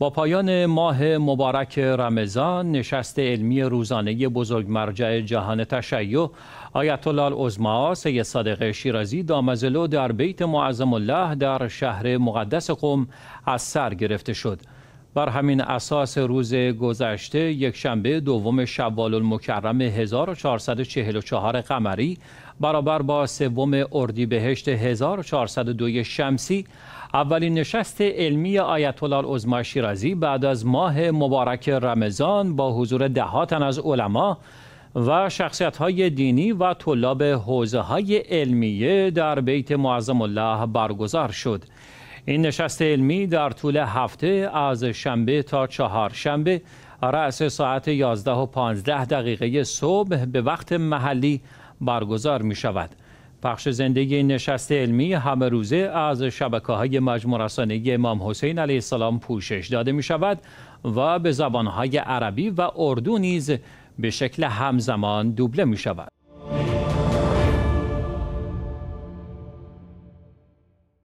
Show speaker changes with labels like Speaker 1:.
Speaker 1: با پایان ماه مبارک رمضان نشست علمی روزانه بزرگ مرجع جهان تشیع آیت الله العظما سید صادق شیرازی دامزلو در بیت معظم الله در شهر مقدس قم از سر گرفته شد بر همین اساس روز گذشته یک شنبه دوم شوال المکرم 1444 قمری برابر با سوم اردیبهشت 1402 شمسی اولین نشست علمی آیت الله العظما شیرازی بعد از ماه مبارک رمضان با حضور دهاتن تن از علما و شخصیت های دینی و طلاب حوزه های علمیه در بیت معظم الله برگزار شد. این نشست علمی در طول هفته از شنبه تا چهارشنبه رأس ساعت 11 و 15 دقیقه صبح به وقت محلی برگزار می شود. پخش زندگی نشست علمی همه روزه از شبکه های مجموع امام حسین علیه السلام پوشش داده می شود و به زبانهای عربی و اردو نیز به شکل همزمان دوبله می شود.